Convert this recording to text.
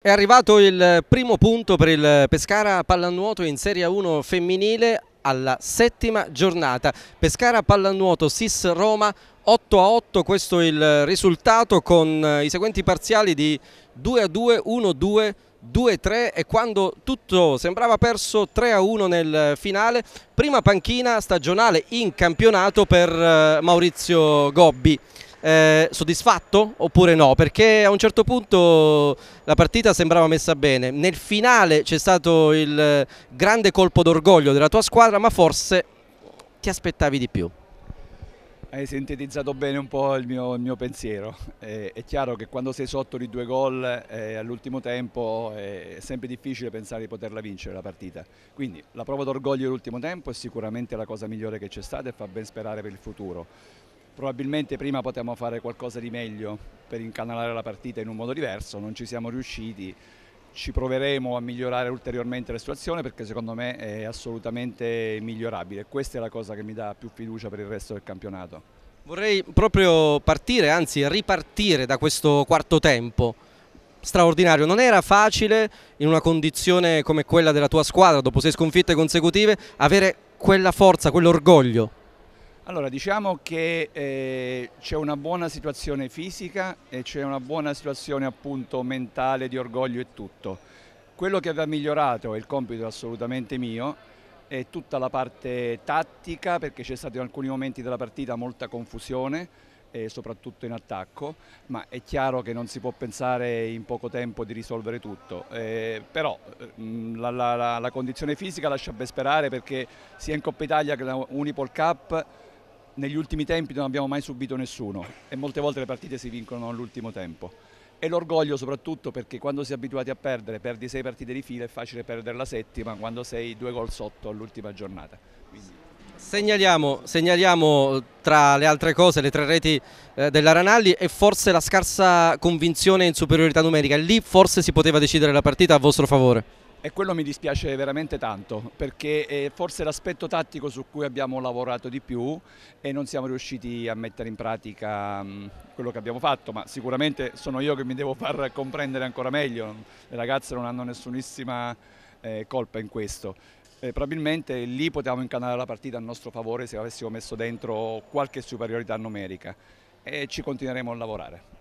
È arrivato il primo punto per il Pescara Pallanuoto in Serie 1 femminile alla settima giornata. Pescara Pallanuoto SIS Roma 8 a 8, questo è il risultato con eh, i seguenti parziali di 2 a 2, 1 a 2, 2-3 e quando tutto sembrava perso 3-1 nel finale, prima panchina stagionale in campionato per eh, Maurizio Gobbi eh, soddisfatto oppure no? Perché a un certo punto la partita sembrava messa bene, nel finale c'è stato il grande colpo d'orgoglio della tua squadra ma forse ti aspettavi di più. Hai sintetizzato bene un po' il mio, il mio pensiero. Eh, è chiaro che quando sei sotto di due gol eh, all'ultimo tempo eh, è sempre difficile pensare di poterla vincere la partita. Quindi la prova d'orgoglio dell'ultimo tempo è sicuramente la cosa migliore che c'è stata e fa ben sperare per il futuro probabilmente prima potevamo fare qualcosa di meglio per incanalare la partita in un modo diverso, non ci siamo riusciti, ci proveremo a migliorare ulteriormente la situazione perché secondo me è assolutamente migliorabile, questa è la cosa che mi dà più fiducia per il resto del campionato. Vorrei proprio partire, anzi ripartire da questo quarto tempo straordinario, non era facile in una condizione come quella della tua squadra dopo sei sconfitte consecutive avere quella forza, quell'orgoglio allora, diciamo che eh, c'è una buona situazione fisica e c'è una buona situazione appunto mentale di orgoglio e tutto. Quello che va migliorato, e il compito assolutamente mio, è tutta la parte tattica perché c'è stato in alcuni momenti della partita molta confusione eh, soprattutto in attacco, ma è chiaro che non si può pensare in poco tempo di risolvere tutto, eh, però mm, la, la, la, condizione fisica lascia ben sperare perché sia in Coppa Italia che la Unipol Cup negli ultimi tempi non abbiamo mai subito nessuno e molte volte le partite si vincono all'ultimo tempo. E l'orgoglio soprattutto perché quando si è abituati a perdere, perdi sei partite di fila, è facile perdere la settima quando sei due gol sotto all'ultima giornata. Quindi... Segnaliamo, segnaliamo, eh, tra le altre cose le tre reti eh, della Ranalli e forse la scarsa convinzione in superiorità numerica. Lì forse si poteva decidere la partita a vostro favore. E quello mi dispiace veramente tanto perché è eh, forse l'aspetto tattico su cui abbiamo lavorato di più e non siamo riusciti a mettere in pratica mm, quello che abbiamo fatto, ma sicuramente sono io che mi devo far comprendere ancora meglio, le ragazze non hanno nessunissima eh, colpa in questo. Eh, probabilmente lì potevamo incanalare la partita a nostro favore se avessimo messo dentro qualche superiorità numerica e ci continueremo a lavorare.